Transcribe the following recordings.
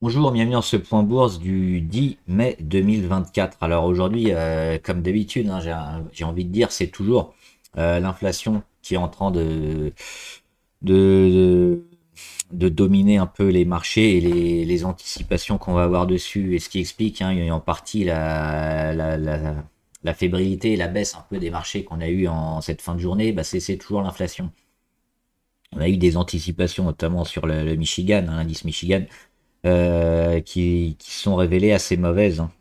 Bonjour, bienvenue dans ce point bourse du 10 mai 2024. Alors aujourd'hui, euh, comme d'habitude, hein, j'ai envie de dire, c'est toujours euh, l'inflation qui est en train de, de, de, dominer un peu les marchés et les, anticipations qu'on va avoir dessus. Et ce qui explique hein, en partie la, la, la, fébrilité et la baisse un peu des marchés qu'on a eu en cette fin de journée, bah c'est toujours l'inflation. On a eu des anticipations, notamment sur le, Michigan, hein, l'indice Michigan, euh, qui, sont révélées assez mauvaises. Hein.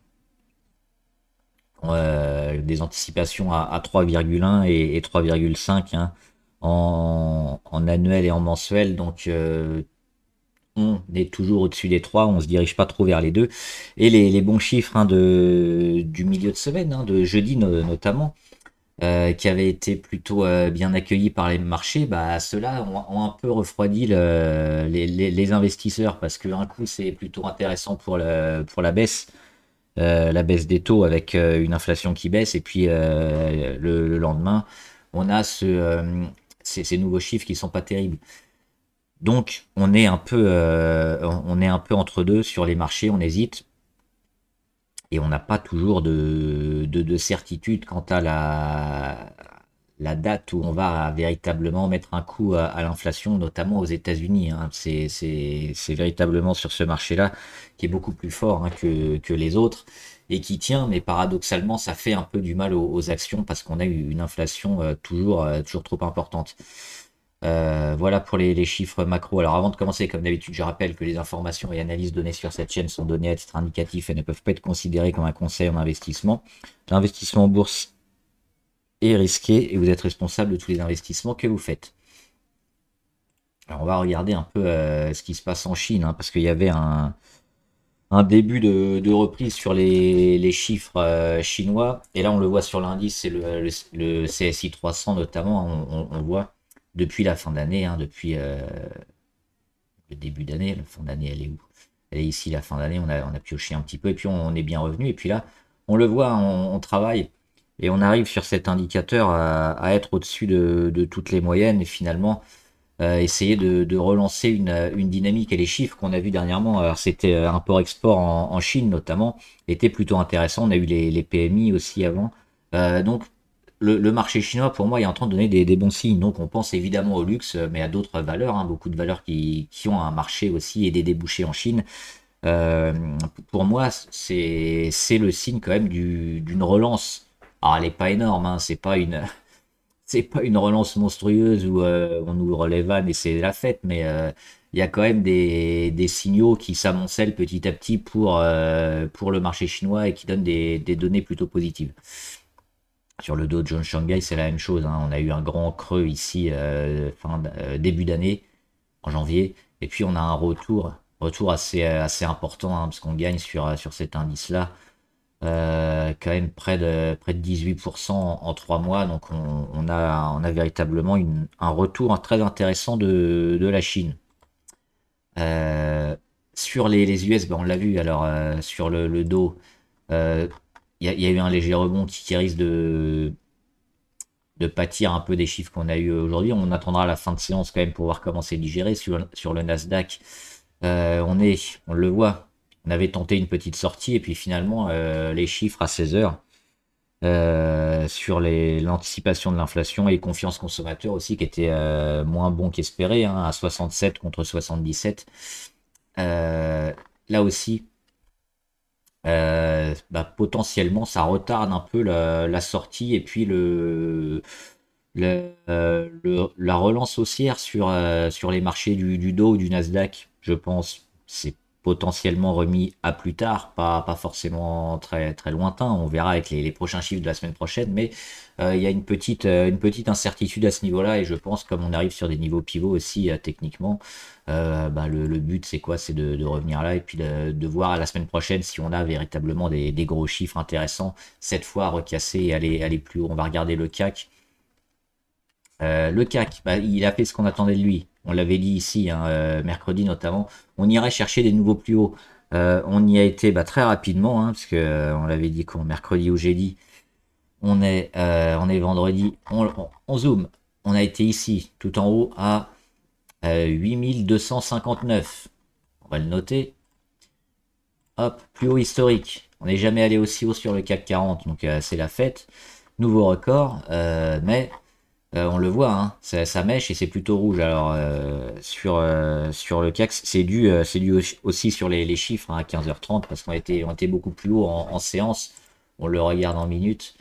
Euh, des anticipations à, 3,1 et, 3,5 hein, en, annuel et en mensuel. Donc euh, on est toujours au-dessus des 3, on ne se dirige pas trop vers les 2. Et les, bons chiffres hein, de, du milieu de semaine, de jeudi notamment, euh, qui avaient été plutôt euh, bien accueillis par les marchés, bah, ceux-là ont, un peu refroidi les, investisseurs parce qu'un coup c'est plutôt intéressant pour, la baisse, euh, la baisse des taux avec une inflation qui baisse et puis le, lendemain on a ces, ces, nouveaux chiffres qui sont pas terribles. Donc on est un peu, on est un peu entre deux sur les marchés, on hésite et on n'a pas toujours de, de, certitude quant à la, date où on va véritablement mettre un coup à, l'inflation, notamment aux États-Unis. Hein. C'est véritablement sur ce marché-là qui est beaucoup plus fort hein, que, les autres et qui tient, mais paradoxalement, ça fait un peu du mal aux, actions parce qu'on a eu une inflation euh, toujours, euh, toujours trop importante. Euh, voilà pour les, chiffres macro. Alors avant de commencer, comme d'habitude, je rappelle que les informations et analyses données sur cette chaîne sont données à titre indicatif et ne peuvent pas être considérées comme un conseil en investissement. L'investissement en bourse est risqué et vous êtes responsable de tous les investissements que vous faites. Alors on va regarder un peu euh, ce qui se passe en Chine, hein, parce qu'il y avait un, début de, reprise sur les, chiffres euh, chinois. Et là on le voit sur l'indice, c'est le, CSI 300 notamment, on voit depuis la fin d'année, hein, depuis euh, le début d'année. La fin d'année, elle est où Elle est ici, la fin d'année. On a, on a pioché un petit peu et puis on, est bien revenu. Et puis là, on le voit, on, travaille et on arrive sur cet indicateur à, être au-dessus de, toutes les moyennes et finalement euh, essayer de, relancer une, dynamique. Et les chiffres qu'on a vu dernièrement, alors c'était un euh, port export en, Chine notamment, était plutôt intéressant On a eu les, PMI aussi avant. donc le, marché chinois, pour moi, est en train de donner des, bons signes. Donc, on pense évidemment au luxe, mais à d'autres valeurs, hein. beaucoup de valeurs qui, ont un marché aussi et des débouchés en Chine. Euh, pour moi, c'est le signe quand même d'une relance. Alors, ah, elle n'est pas énorme, hein. c'est pas une. relance monstrueuse où euh, on nous relève et c'est la fête, mais euh, il y a quand même des, signaux qui s'amoncellent petit à petit pour, le marché chinois et qui donnent des données plutôt positives. Sur le dos de John Shanghai, c'est la même chose. Hein. On a eu un grand creux ici euh, fin, euh, début d'année, en janvier. Et puis on a un retour, retour assez, assez important, hein, parce qu'on gagne sur, sur cet indice-là. Euh, quand même près de, près de 18% en, trois mois. Donc on, a, on a véritablement un retour très intéressant de, la Chine. sur les, US, ben on l'a vu, alors sur le, le dos, il y, a eu un léger rebond qui, risque de, de pâtir un peu des chiffres qu'on a eu aujourd'hui. On attendra la fin de séance quand même pour voir comment c'est digéré sur, le Nasdaq. Euh, on est, on le voit, on avait tenté une petite sortie et puis finalement euh, les chiffres à 16 heures euh, sur l'anticipation de l'inflation et confiance consommateur aussi qui était moins bon qu'espéré, hein, à 67 contre 77. là aussi, euh, bah, potentiellement ça retarde un peu la, sortie et puis euh, le, la relance haussière sur, euh, sur les marchés du, du Dow ou du Nasdaq, je pense. C'est potentiellement remis à plus tard, pas, pas forcément très, très lointain. On verra avec les, prochains chiffres de la semaine prochaine, mais euh, il y a une petite, euh, une petite incertitude à ce niveau-là. Et je pense, comme on arrive sur des niveaux pivots aussi euh, techniquement, bah, le, but c'est quoi C'est de, revenir là et puis de, voir à la semaine prochaine si on a véritablement des, gros chiffres intéressants. Cette fois, recasser et aller, aller plus haut. On va regarder le CAC. le CAC, bah, il a fait ce qu'on attendait de lui on l'avait dit ici, hein, euh, mercredi notamment, on irait chercher des nouveaux plus hauts. Euh, on y a été bah, très rapidement, hein, parce que euh, on l'avait dit qu'on mercredi ou jeudi, on est, on est vendredi, on, on, zoom, on a été ici, tout en haut, à 8259. On va le noter. Hop, plus haut historique. On n'est jamais allé aussi haut sur le CAC 40, donc c'est la fête. Nouveau record, mais euh, on le voit, hein. ça, mèche et c'est plutôt rouge. Alors euh, sur, euh, sur le CAC, c'est dû, aussi sur les, chiffres hein, à 15h30 parce qu'on était, on était beaucoup plus haut en, séance. On le regarde en minutes.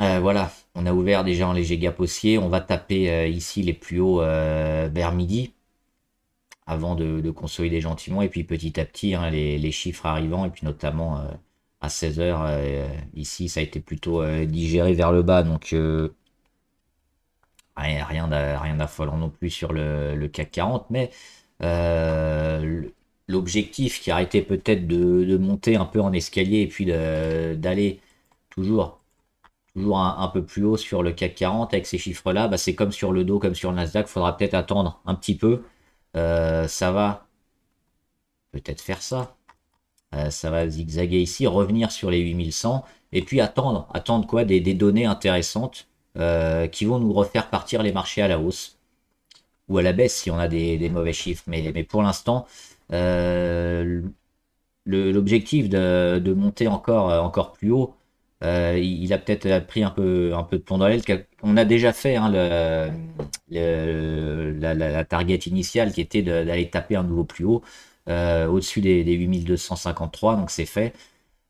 voilà, on a ouvert déjà en léger gap haussier. On va taper ici les plus hauts vers midi avant de, consolider gentiment. Et puis petit à petit, hein, les, les, chiffres arrivant et puis notamment à 16h ici, ça a été plutôt digéré vers le bas. Donc ah, rien, rien d'affolant non plus sur le, CAC 40, mais euh, l'objectif qui été peut-être de, monter un peu en escalier et puis d'aller toujours, toujours un, peu plus haut sur le CAC 40 avec ces chiffres-là, bah c'est comme sur le dos, comme sur le Nasdaq, faudra peut-être attendre un petit peu. Euh, ça va peut-être faire ça. Euh, ça va zigzaguer ici, revenir sur les 8100 et puis attendre. Attendre quoi des, des données intéressantes euh, qui vont nous refaire partir les marchés à la hausse ou à la baisse si on a des, mauvais chiffres. Mais, mais pour l'instant, euh, l'objectif de, monter encore, euh, encore plus haut, il a peut-être pris un peu, un peu de pont dans l'aile. On a déjà fait hein, la, la, target initiale qui était d'aller taper un nouveau plus haut au-dessus des, des, 8253, donc c'est fait.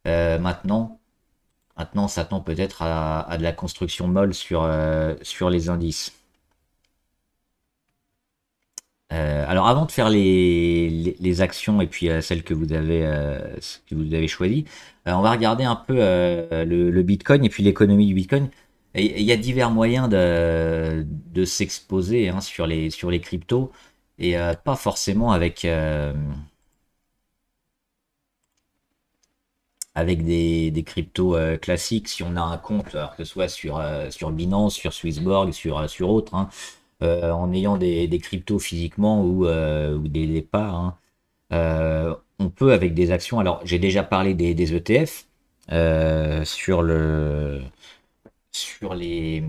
maintenant, Maintenant, ça tend peut-être à, de la construction molle sur, euh, sur les indices. Euh, alors avant de faire les, actions et puis euh, celles que vous avez, que avez choisies, on va regarder un peu le, Bitcoin et puis l'économie du Bitcoin. Il y a divers moyens de, s'exposer hein, sur, les, sur les cryptos et pas forcément avec... avec des, cryptos euh, classiques, si on a un compte, que ce soit sur, euh, sur Binance, sur Swissborg, sur, euh, sur autre, hein, en ayant des, cryptos physiquement ou, des, départs, hein, on peut avec des actions. Alors j'ai déjà parlé des, ETF e sur le sur les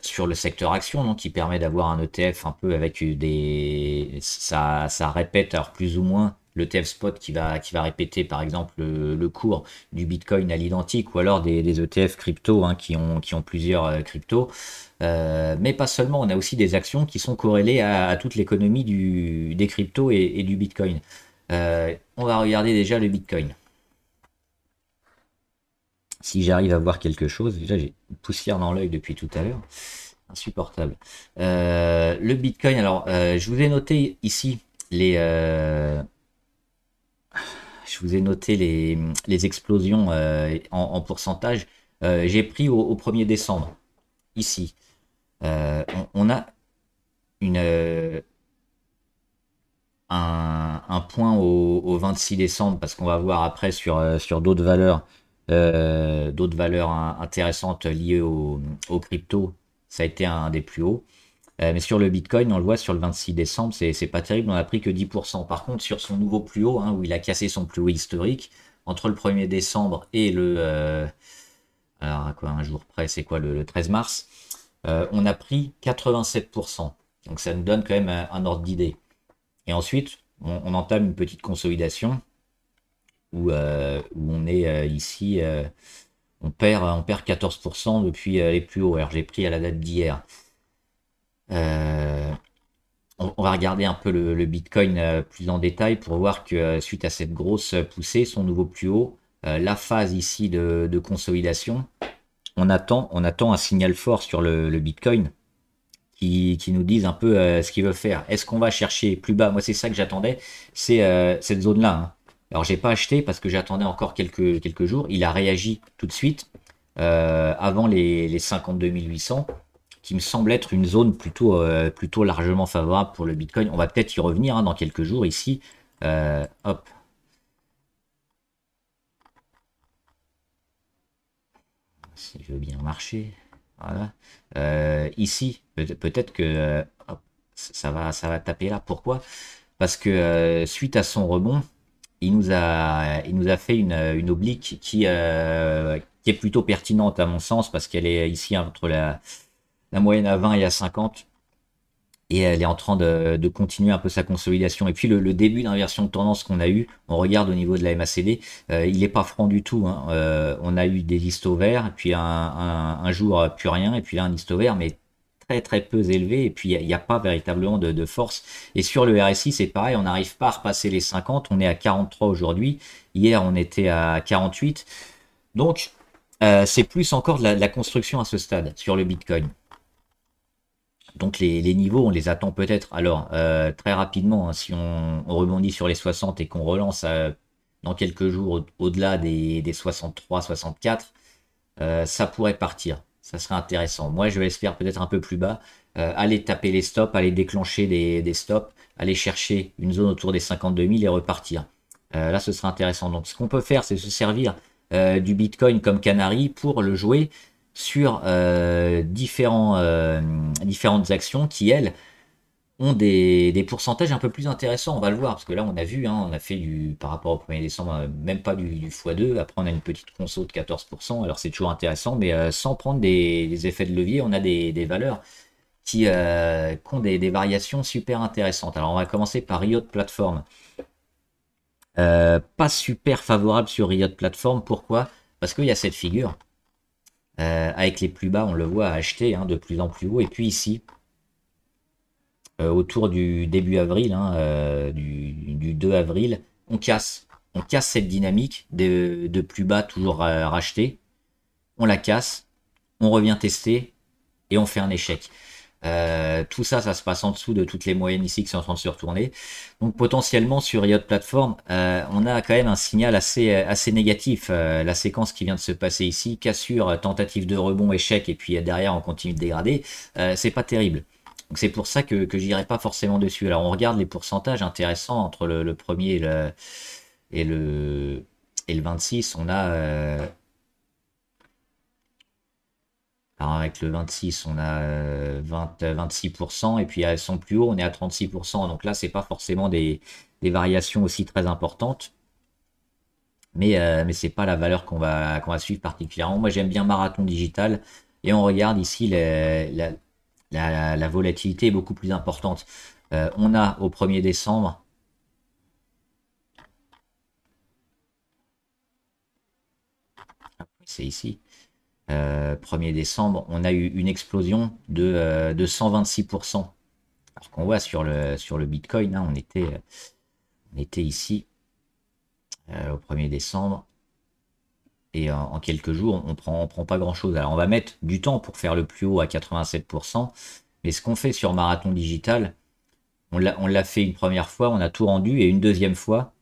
sur le secteur action, hein, qui permet d'avoir un ETF un peu avec des. Ça, ça répète, plus ou moins, le TF Spot qui va, qui va répéter par exemple le, cours du Bitcoin à l'identique ou alors des, ETF e crypto hein, qui, ont, qui ont plusieurs euh, cryptos. Euh, mais pas seulement, on a aussi des actions qui sont corrélées à, toute l'économie des cryptos et, du Bitcoin. Euh, on va regarder déjà le Bitcoin. Si j'arrive à voir quelque chose, déjà j'ai poussière dans l'œil depuis tout à l'heure insupportable. le Bitcoin, alors je vous ai noté ici les, je vous ai noté les, les explosions euh, en, pourcentage. Euh, j'ai pris au, 1er décembre, ici. Euh, on, a une, un, point au, 26 décembre, parce qu'on va voir après sur, sur d'autres valeurs, d'autres valeurs intéressantes liées au, au crypto. Ça a été un des plus hauts. Euh, mais sur le Bitcoin, on le voit sur le 26 décembre, c'est pas terrible, on a pris que 10%. Par contre, sur son nouveau plus haut, hein, où il a cassé son plus haut historique, entre le 1er décembre et le... Euh, alors quoi un jour près, c'est quoi le, 13 mars euh, On a pris 87%. Donc ça nous donne quand même un, ordre d'idée. Et ensuite, on, entame une petite consolidation où, on est ici, on, perd, on perd 14% depuis les plus hauts. Alors j'ai pris à la date d'hier. Euh, on, va regarder un peu le, Bitcoin euh, plus en détail pour voir que euh, suite à cette grosse poussée, son nouveau plus haut, la phase ici de, consolidation, on attend, on attend un signal fort sur le, Bitcoin. Qui, nous dise un peu ce qu'il veut faire. Est-ce qu'on va chercher plus bas Moi, c'est ça que j'attendais, c'est cette zone-là. Hein. Alors, j'ai pas acheté parce que j'attendais encore quelques, quelques jours. Il a réagi tout de suite avant les, les 52 800 me semble être une zone plutôt, euh, plutôt largement favorable pour le Bitcoin. On va peut-être y revenir hein, dans quelques jours ici. Euh, hop. Si je veux bien marcher. Voilà. Euh, ici, peut-être que ça, va, ça va taper là. Pourquoi Parce que suite à son rebond, il nous a, il nous a fait une, une oblique qui, qui est plutôt pertinente à mon sens parce qu'elle est ici entre la la moyenne à 20 et à 50. Et elle est en train de, continuer un peu sa consolidation. Et puis le, début d'inversion de tendance qu'on a eu, on regarde au niveau de la MACD, euh, il n'est pas franc du tout. Hein. Euh, on a eu des listes verts, puis un, jour euh, plus rien, et puis là un au vert, mais très très peu élevé et puis il n'y a, pas véritablement de, force. Et sur le RSI, c'est pareil, on n'arrive pas à repasser les 50, on est à 43 aujourd'hui, hier on était à 48. Donc c'est plus encore de la, construction à ce stade sur le Bitcoin. Donc les, niveaux, on les attend peut-être. Alors, euh, très rapidement, hein, si on, rebondit sur les 60 et qu'on relance euh, dans quelques jours au-delà des, 63, 64, euh, ça pourrait partir. Ça serait intéressant. Moi, je vais espérer peut-être un peu plus bas. aller taper les stops, aller déclencher des, des, stops, aller chercher une zone autour des 52 000 et repartir. là, ce serait intéressant. Donc, ce qu'on peut faire, c'est se servir du Bitcoin comme canari pour le jouer sur euh, différents, euh, différentes actions qui, elles, ont des, pourcentages un peu plus intéressants, on va le voir, parce que là on a vu, hein, on a fait du par rapport au 1er décembre, euh, même pas du, x2, après on a une petite conso de 14%, alors c'est toujours intéressant, mais sans prendre des, effets de levier, on a des, valeurs qui, ont des, variations super intéressantes. Alors on va commencer par Riot Platform. pas super favorable sur Riot Platform, pourquoi Parce qu'il y a cette figure euh, avec les plus bas, on le voit acheter hein, de plus en plus haut. Et puis ici, euh, autour du début avril, hein, euh, du, 2 avril, on casse. On casse cette dynamique de, de plus bas toujours racheté. On la casse, on revient tester et on fait un échec. Euh, tout ça, ça se passe en dessous de toutes les moyennes ici qui sont en train de se retourner. Donc potentiellement sur IOT Platform, euh, on a quand même un signal assez, euh, assez négatif. la séquence qui vient de se passer ici, cassure, tentative de rebond, échec, et puis derrière on continue de dégrader, c'est pas terrible. Donc c'est pour ça que, que j'irai pas forcément dessus. Alors on regarde les pourcentages intéressants entre le, le premier et le, et le, et le 26. On a avec le 26, on a 20, euh, 26%, euh, et puis à son plus haut, on est à 36%. Donc là, ce n'est pas forcément des, variations aussi très importantes. Mais, euh, mais ce n'est pas la valeur qu'on va, qu'on va suivre particulièrement. Moi, j'aime bien Marathon Digital. Et on regarde ici, la, volatilité est beaucoup plus importante. on a au 1er décembre, c'est ici. 1er euh, décembre, on a eu une explosion de, 126%. Euh, Alors qu'on voit sur le, sur le Bitcoin, hein, on, était, ici euh, au 1er décembre. Et en, quelques jours, on ne prend, on prend pas grand-chose. Alors on va mettre du temps pour faire le plus haut à 87%. Mais ce qu'on fait sur Marathon Digital, on l'a fait une première fois, on a tout rendu, et une deuxième fois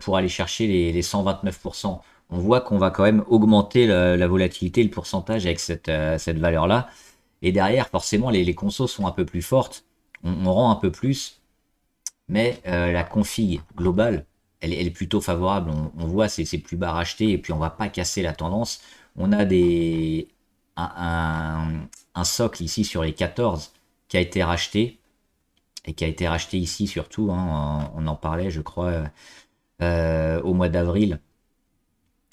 pour aller chercher les, les 129% on voit qu'on va quand même augmenter la, volatilité, le pourcentage avec cette, euh, valeur-là. Et derrière, forcément, les, consos sont un peu plus fortes, on, rend un peu plus, mais euh, la config globale, elle, est plutôt favorable. On, voit voit c'est plus bas racheté et puis on va pas casser la tendance. On a des, un, socle ici sur les 14 qui a été racheté et qui a été racheté ici surtout. Hein, on, en parlait, je crois, euh, au mois d'avril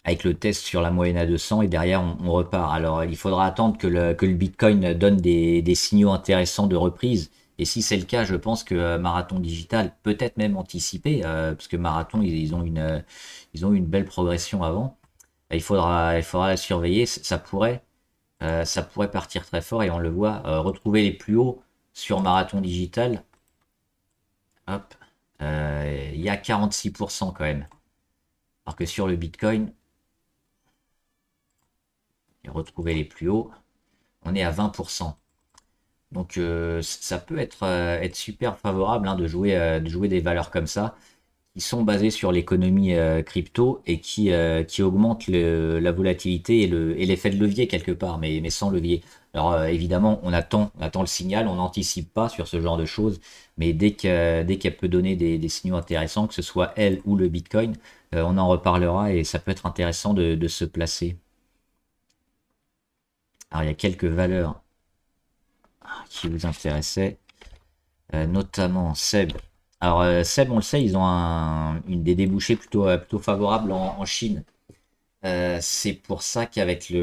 avec le test sur la moyenne à 200 et derrière on, repart. Alors il faudra attendre que le, Bitcoin donne des, signaux intéressants de reprise. Et si c'est le cas, je pense que euh, Marathon Digital peut-être même anticipé, euh, parce que Marathon ils, ont une euh, ils ont une belle progression avant. il faudra il faudra la surveiller. Ça pourrait ça pourrait partir très fort et on le voit retrouver les plus hauts sur Marathon Digital. Hop, il y a 46% quand même. Alors que sur le Bitcoin, retrouver les plus hauts, on est à 20%. Donc euh, ça peut être, euh, être super favorable hein, de, jouer, euh, de jouer des valeurs comme ça, qui sont basées sur l'économie crypto et qui, qui augmentent le, la volatilité et l'effet de levier quelque part, mais, mais sans levier. Alors évidemment, on attend, attend le signal, on n'anticipe pas sur ce genre de choses, mais dès qu'elle dès peut donner des, signaux intéressants, que ce soit elle ou le Bitcoin, on en reparlera et ça peut être intéressant de se placer. Alors, il y a quelques valeurs hein, qui vous intéressaient, euh, notamment Seb. Alors, euh, Seb, on le sait, ils ont une des débouchés plutôt, euh, plutôt favorables en, Chine. C'est pour ça qu'avec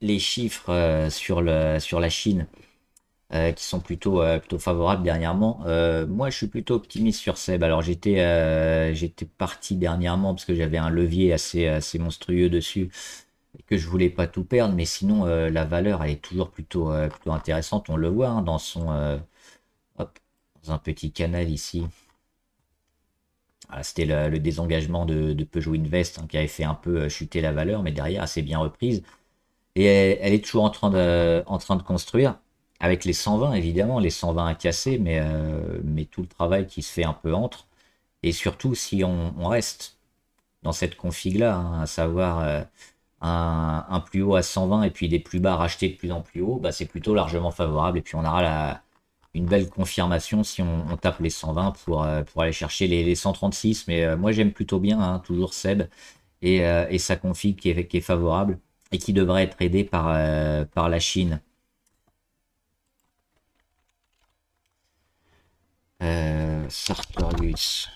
les chiffres sur, la Chine qui sont plutôt, plutôt favorables dernièrement, moi, je suis plutôt optimiste sur Seb. Alors, j'étais j'étais parti dernièrement parce que j'avais un levier assez, assez monstrueux dessus que je voulais pas tout perdre, mais sinon euh, la valeur elle est toujours plutôt, euh, plutôt intéressante. On le voit hein, dans son euh, hop, dans un petit canal ici. Ah, c'était le, désengagement de, Peugeot Invest hein, qui avait fait un peu chuter la valeur, mais derrière assez bien reprise. Et elle, est toujours en train de, en train de construire, avec les 120 évidemment, les 120 à casser, mais, mais tout le travail qui se fait un peu entre. Et surtout si on, reste dans cette config là, hein, à savoir un, plus haut à 120 et puis des plus bas rachetés de plus en plus haut, bah, c'est plutôt largement favorable. Et puis on aura une belle confirmation si on, tape les 120 pour, euh, pour aller chercher les, 136. Mais euh, moi j'aime plutôt bien, hein, toujours Seb et, euh, sa config qui est, favorable et qui devrait être aidée par, par la Chine. Sartorius.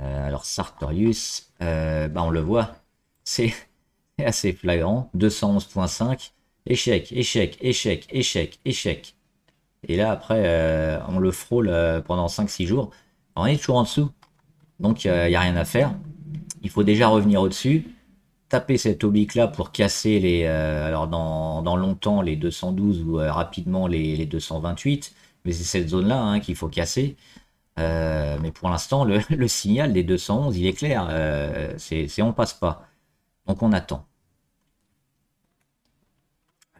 Euh, alors Sartorius, euh, bah, on le voit, c'est assez flagrant. 211.5, échec, échec, échec, échec, échec. Et là, après, euh, on le frôle pendant 5-6 jours. on est toujours en dessous. Donc, il n'y a rien à faire. Il faut déjà revenir au-dessus. Taper cette oblique-là pour casser les, alors dans, dans, longtemps les 212 ou rapidement les, 228. Mais c'est cette zone-là hein, qu'il faut casser. Euh, mais pour l'instant, le, signal des 211, il est clair. Euh, c'est on passe pas. Donc on attend.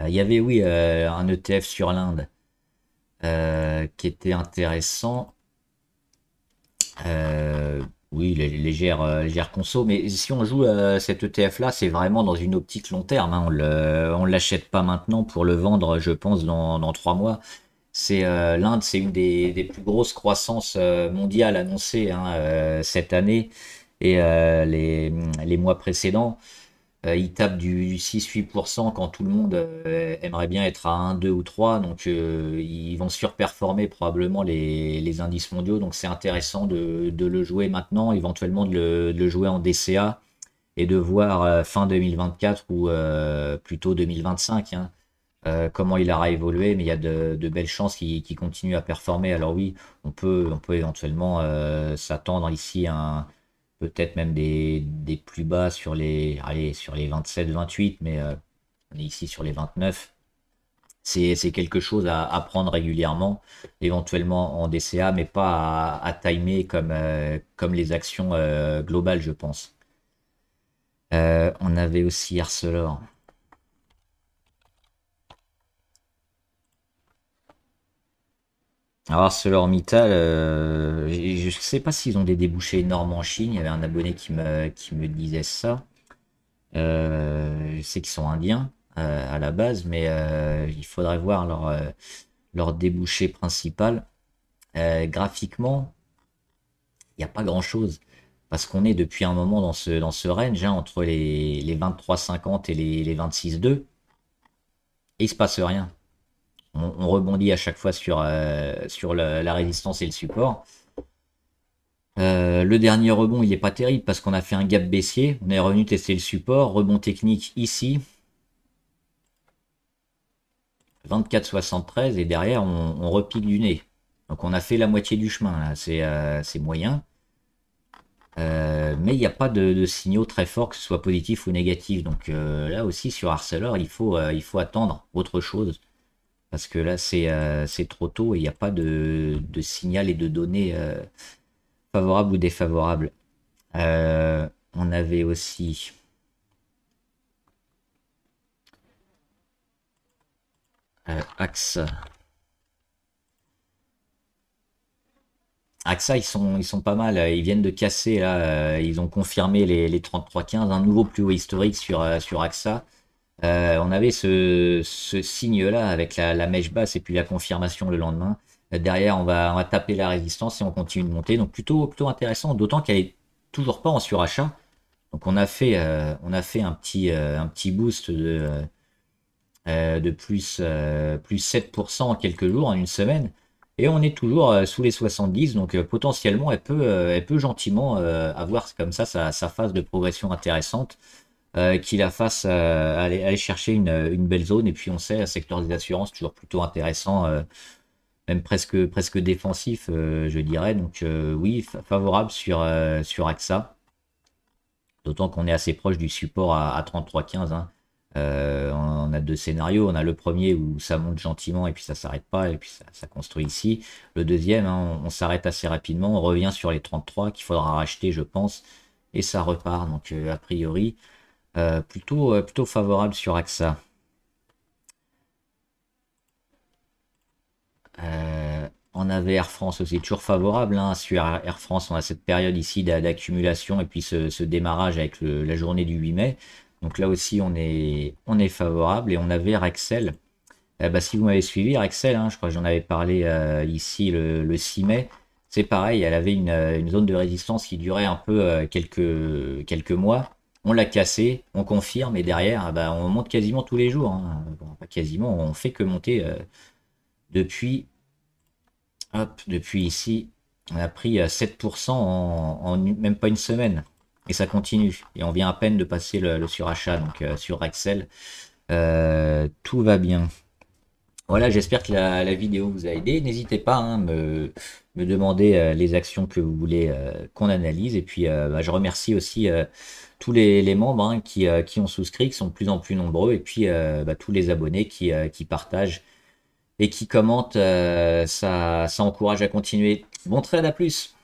Euh, il y avait, oui, un ETF sur l'Inde qui était intéressant. oui, légère, légère conso. Mais si on joue cet ETF-là, c'est vraiment dans une optique long terme. Hein. On ne l'achète pas maintenant pour le vendre, je pense, dans, trois mois. Euh, l'Inde, c'est une des, plus grosses croissances euh, mondiales annoncées hein, euh, cette année et les, mois précédents. il tape du 6-8% quand tout le monde aimerait bien être à 1, 2 ou 3. Donc ils vont surperformer probablement les, indices mondiaux. Donc c'est intéressant de, le jouer maintenant, éventuellement de le, jouer en DCA et de voir fin 2024 ou plutôt 2025. Euh, comment il aura évolué, mais il y a de, belles chances qu'il continue à performer. Alors oui, on peut, on peut éventuellement euh, s'attendre ici à peut-être même des, plus bas sur les, sur les 27-28, mais euh, on est ici sur les 29. C'est quelque chose à, prendre régulièrement, éventuellement en DCA, mais pas à, timer comme, comme les actions globales, je pense. on avait aussi Arcelor. leur euh, je ne sais pas s'ils ont des débouchés énormes en Chine. Il y avait un abonné qui me, qui me disait ça. Euh, je sais qu'ils sont indiens euh, à la base, mais euh, il faudrait voir leur, leur débouché principal. graphiquement, il n'y a pas grand-chose. Parce qu'on est depuis un moment dans ce, dans ce range, hein, entre les, les 23,50 et les, les 26,2. Et il se passe rien on, rebondit à chaque fois sur, euh, sur la, résistance et le support. Euh, le dernier rebond, il n'est pas terrible parce qu'on a fait un gap baissier. On est revenu tester le support. Rebond technique ici. 24,73 et derrière, on, repique du nez. Donc on a fait la moitié du chemin. Euh, c'est moyen. mais il n'y a pas de, signaux très forts, que ce soit positif ou négatif. Donc là aussi, sur Arcelor, il faut, il faut attendre autre chose. Parce que là, euh, c'est trop tôt et il n'y a pas de, signal et de données euh, favorables ou défavorables. Euh, on avait aussi... AXA. AXA, ils sont, ils sont pas mal. Ils viennent de casser, là. Ils ont confirmé les, les 33,15. Un nouveau plus haut historique sur, sur AXA. Euh, on avait ce, signe-là avec la, mèche basse et puis la confirmation le lendemain. Euh, derrière, on va, taper la résistance et on continue de monter. Donc plutôt, plutôt intéressant, d'autant qu'elle est toujours pas en surachat. Donc on a fait, euh, un, petit, boost de, plus, 7% en quelques jours, en une semaine. Et on est toujours sous les 70, donc potentiellement elle peut, gentiment avoir comme ça sa phase de progression intéressante qu'il euh, qui la fasse euh, aller, chercher une, belle zone. Et puis on sait, secteur des assurances, toujours plutôt intéressant, euh, même presque, presque défensif, je dirais. Donc oui, favorable sur, sur AXA. D'autant qu'on est assez proche du support à, 33,15. Hein. on a deux scénarios. On a le premier où ça monte gentiment et puis ça ne s'arrête pas et puis ça, construit ici. Le deuxième, hein, on s'arrête assez rapidement. On revient sur les 33 qu'il faudra racheter, je pense, et ça repart. Donc a priori, euh, plutôt, euh, plutôt favorable sur AXA. Euh, on avait Air France aussi, toujours favorable. Hein, sur Air France, on a cette période ici d'accumulation et puis ce, démarrage avec la journée du 8 mai. Donc là aussi, on est, on est favorable. Et on avait Rexel. Eh ben, si vous m'avez suivi, Rexel, hein, je crois que j'en avais parlé ici le, 6 mai. C'est pareil, elle avait une, une, zone de résistance qui durait un peu quelques, quelques mois on l'a cassé, on confirme, et derrière, ah bah, on monte quasiment tous les jours. Hein. pas quasiment, on fait que monter euh, depuis, hop, depuis ici. On a pris 7% euh, en, même pas une semaine. Et ça continue. Et on vient à peine de passer le, surachat donc, euh, sur Axel. tout va bien. Voilà, j'espère que la, vidéo vous a aidé. N'hésitez pas à hein, me, demander les actions que vous voulez qu'on analyse. Et puis, bah, je remercie aussi tous les, membres hein, euh, qui, ont souscrit, qui sont de plus en plus nombreux, et puis euh, bah, tous les abonnés euh, qui, partagent et qui commentent, ça, ça encourage à continuer. Bon trade à plus